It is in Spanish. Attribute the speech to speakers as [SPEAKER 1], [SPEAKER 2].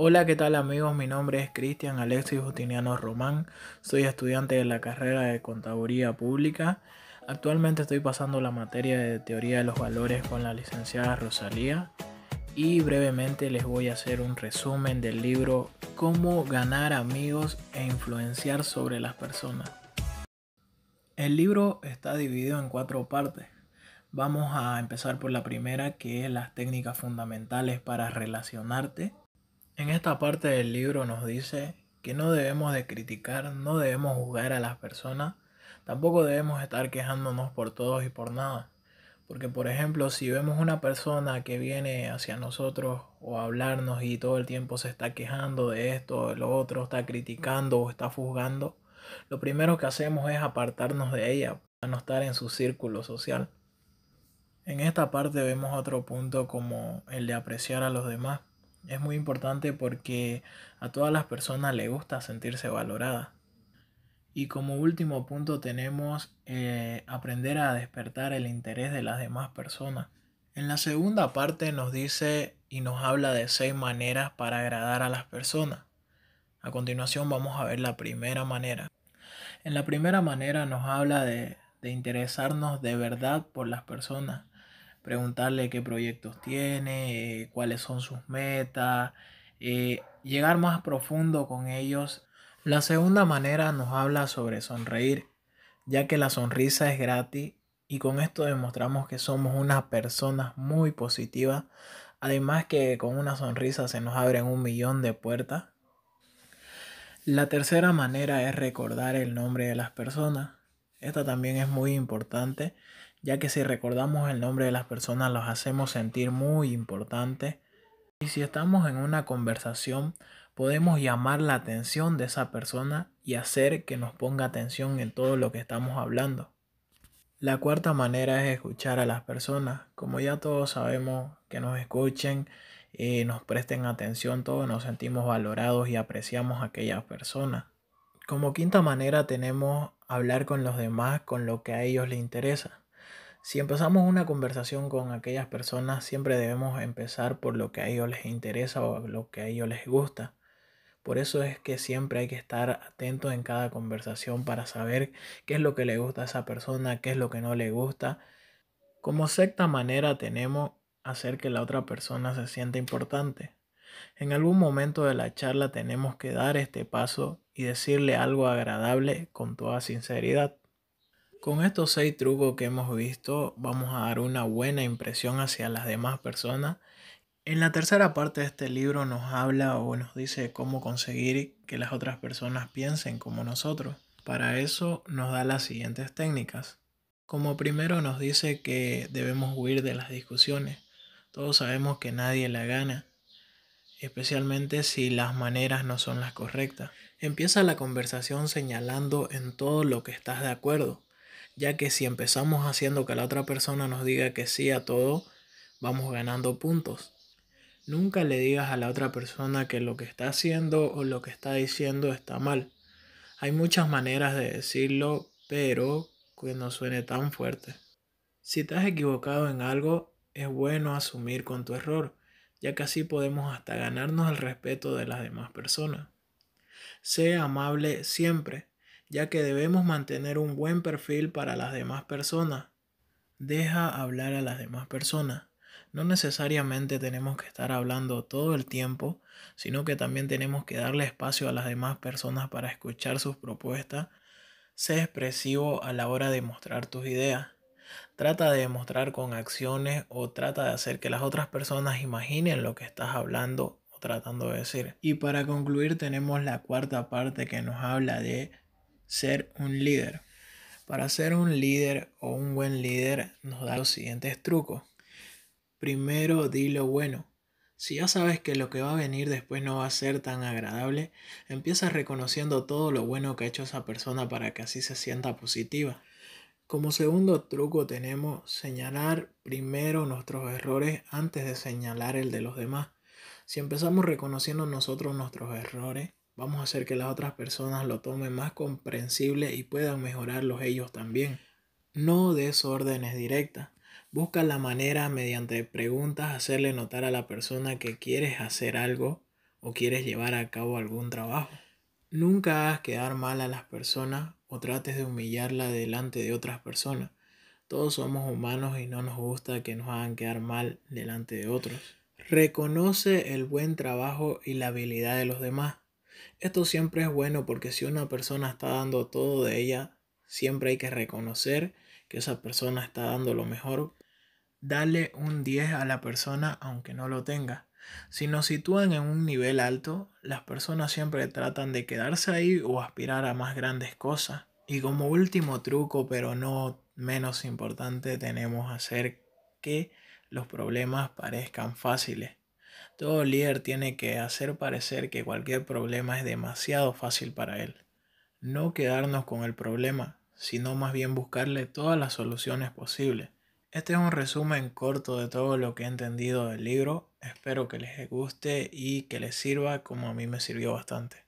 [SPEAKER 1] Hola, ¿qué tal amigos? Mi nombre es Cristian Alexis Justiniano Román. Soy estudiante de la carrera de Contaduría Pública. Actualmente estoy pasando la materia de Teoría de los Valores con la licenciada Rosalía y brevemente les voy a hacer un resumen del libro Cómo ganar amigos e influenciar sobre las personas. El libro está dividido en cuatro partes. Vamos a empezar por la primera que es las técnicas fundamentales para relacionarte. En esta parte del libro nos dice que no debemos de criticar, no debemos juzgar a las personas, tampoco debemos estar quejándonos por todos y por nada. Porque por ejemplo, si vemos una persona que viene hacia nosotros o hablarnos y todo el tiempo se está quejando de esto, o de lo otro, está criticando o está juzgando, lo primero que hacemos es apartarnos de ella, para no estar en su círculo social. En esta parte vemos otro punto como el de apreciar a los demás. Es muy importante porque a todas las personas le gusta sentirse valorada. Y como último punto tenemos eh, aprender a despertar el interés de las demás personas. En la segunda parte nos dice y nos habla de seis maneras para agradar a las personas. A continuación vamos a ver la primera manera. En la primera manera nos habla de interesarnos de verdad por las personas preguntarle qué proyectos tiene, eh, cuáles son sus metas, eh, llegar más profundo con ellos. La segunda manera nos habla sobre sonreír, ya que la sonrisa es gratis y con esto demostramos que somos unas personas muy positivas, además que con una sonrisa se nos abren un millón de puertas. La tercera manera es recordar el nombre de las personas. Esta también es muy importante ya que si recordamos el nombre de las personas los hacemos sentir muy importantes y si estamos en una conversación podemos llamar la atención de esa persona y hacer que nos ponga atención en todo lo que estamos hablando. La cuarta manera es escuchar a las personas. Como ya todos sabemos que nos escuchen y eh, nos presten atención, todos nos sentimos valorados y apreciamos a aquellas personas. Como quinta manera tenemos hablar con los demás con lo que a ellos les interesa. Si empezamos una conversación con aquellas personas, siempre debemos empezar por lo que a ellos les interesa o lo que a ellos les gusta. Por eso es que siempre hay que estar atentos en cada conversación para saber qué es lo que le gusta a esa persona, qué es lo que no le gusta. Como sexta manera tenemos hacer que la otra persona se sienta importante. En algún momento de la charla tenemos que dar este paso y decirle algo agradable con toda sinceridad. Con estos seis trucos que hemos visto, vamos a dar una buena impresión hacia las demás personas. En la tercera parte de este libro nos habla o nos dice cómo conseguir que las otras personas piensen como nosotros. Para eso nos da las siguientes técnicas. Como primero nos dice que debemos huir de las discusiones. Todos sabemos que nadie la gana, especialmente si las maneras no son las correctas. Empieza la conversación señalando en todo lo que estás de acuerdo ya que si empezamos haciendo que la otra persona nos diga que sí a todo, vamos ganando puntos. Nunca le digas a la otra persona que lo que está haciendo o lo que está diciendo está mal. Hay muchas maneras de decirlo, pero que no suene tan fuerte. Si te has equivocado en algo, es bueno asumir con tu error, ya que así podemos hasta ganarnos el respeto de las demás personas. Sé amable siempre, ya que debemos mantener un buen perfil para las demás personas. Deja hablar a las demás personas. No necesariamente tenemos que estar hablando todo el tiempo, sino que también tenemos que darle espacio a las demás personas para escuchar sus propuestas. Sé expresivo a la hora de mostrar tus ideas. Trata de demostrar con acciones o trata de hacer que las otras personas imaginen lo que estás hablando o tratando de decir. Y para concluir tenemos la cuarta parte que nos habla de ser un líder. Para ser un líder o un buen líder nos da los siguientes trucos. Primero, di lo bueno. Si ya sabes que lo que va a venir después no va a ser tan agradable, empieza reconociendo todo lo bueno que ha hecho esa persona para que así se sienta positiva. Como segundo truco tenemos señalar primero nuestros errores antes de señalar el de los demás. Si empezamos reconociendo nosotros nuestros errores, vamos a hacer que las otras personas lo tomen más comprensible y puedan mejorarlos ellos también. No des órdenes directas. Busca la manera mediante preguntas hacerle notar a la persona que quieres hacer algo o quieres llevar a cabo algún trabajo. Nunca hagas quedar mal a las personas o trates de humillarla delante de otras personas. Todos somos humanos y no nos gusta que nos hagan quedar mal delante de otros. Reconoce el buen trabajo y la habilidad de los demás. Esto siempre es bueno porque si una persona está dando todo de ella, siempre hay que reconocer que esa persona está dando lo mejor. Dale un 10 a la persona aunque no lo tenga. Si nos sitúan en un nivel alto, las personas siempre tratan de quedarse ahí o aspirar a más grandes cosas. Y como último truco, pero no menos importante, tenemos hacer que los problemas parezcan fáciles. Todo líder tiene que hacer parecer que cualquier problema es demasiado fácil para él. No quedarnos con el problema, sino más bien buscarle todas las soluciones posibles. Este es un resumen corto de todo lo que he entendido del libro. Espero que les guste y que les sirva como a mí me sirvió bastante.